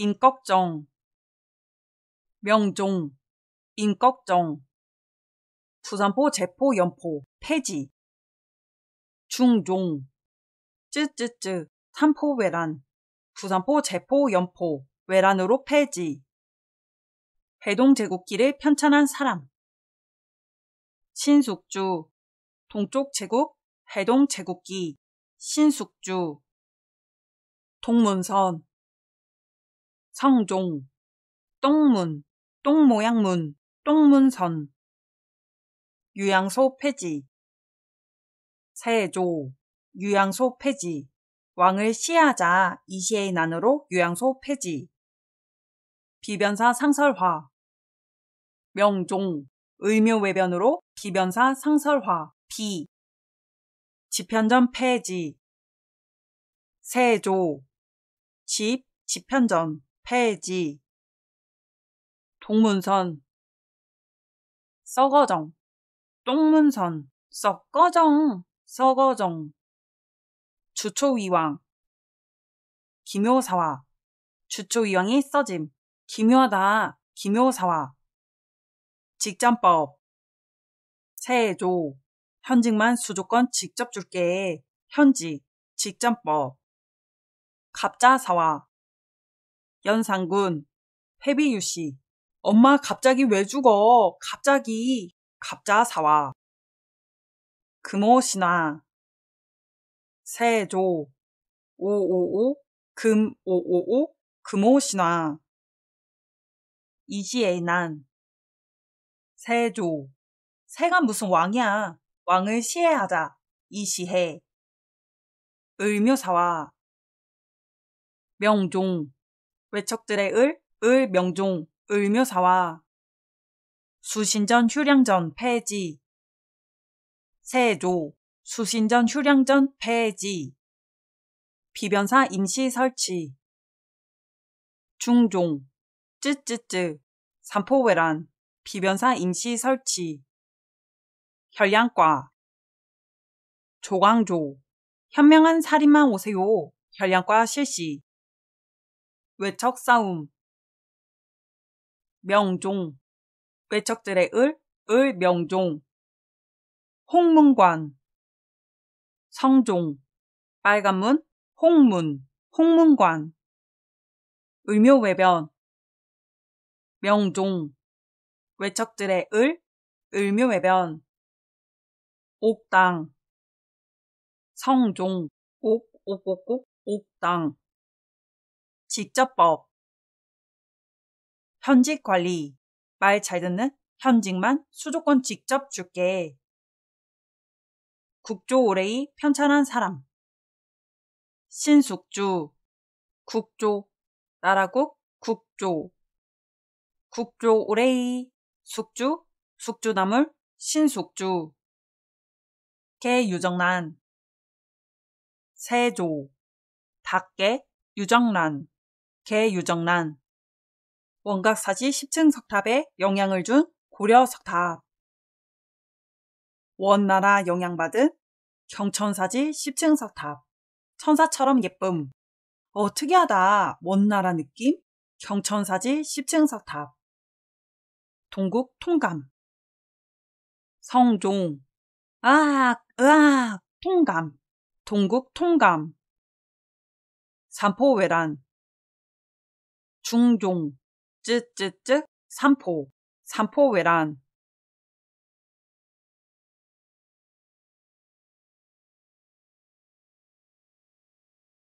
인꺽정 명종 인꺽정 부산포 제포 연포 폐지 중종 쯔쯔쯔 삼포 외란 부산포 제포 연포 외란으로 폐지 배동 제국기를 편찬한 사람 신숙주 동쪽 제국 배동 제국기 신숙주 동문선 성종, 똥문, 똥모양문, 똥문선, 유양소 폐지, 세조, 유양소 폐지, 왕을 시하자 이시의 난으로 유양소 폐지, 비변사 상설화, 명종, 의묘외변으로 비변사 상설화, 비, 지편전 폐지, 세조, 집, 지편전, 폐지 동문선 썩어정 똥문선 썩거정 썩어정 주초위왕 기묘사화 주초위왕이 써짐 기묘하다 기묘사화 직전법 세조 현직만 수조건 직접 줄게 현직 직전법 갑자사화 연상군, 회비유 씨. 엄마 갑자기 왜 죽어? 갑자기. 갑자 사와. 금오신화. 세조. 555. 금 555. 금오신화. 이지애난. 세조. 세가 무슨 왕이야. 왕을 시해하자. 이시해. 을묘사와. 명종. 외척들의 을, 을 명종, 을묘사와 수신전 휴량전 폐지. 세조, 수신전 휴량전 폐지. 비변사 임시 설치. 중종, 쯔쯔쯔, 삼포외란, 비변사 임시 설치. 혈량과. 조광조, 현명한 살인만 오세요. 혈량과 실시. 외척 싸움 명종 외척들의 을, 을 명종 홍문관 성종 빨간문 홍문 홍문관 을묘외변 명종 외척들의 을, 을묘외변 옥당 성종 옥 옥옥옥 옥당 직접법 현직 관리 말 잘 듣는 현직만 수조권 직접 줄게 국조 오레이 편찬한 사람 신숙주 국조 나라국 국조 국조 오레이 숙주 숙주나물 신숙주 개유정란 세조 밖에 유정란 개유정란 원각사지 10층 석탑에 영향을 준 고려 석탑 원나라 영향받은 경천사지 10층 석탑 천사처럼 예쁨 어 특이하다 원나라 느낌 경천사지 10층 석탑 동국 통감 성종 아악 으악 통감 동국 통감 산포 외란 중종, 쯔쯔쯔, 삼포, 삼포 외란.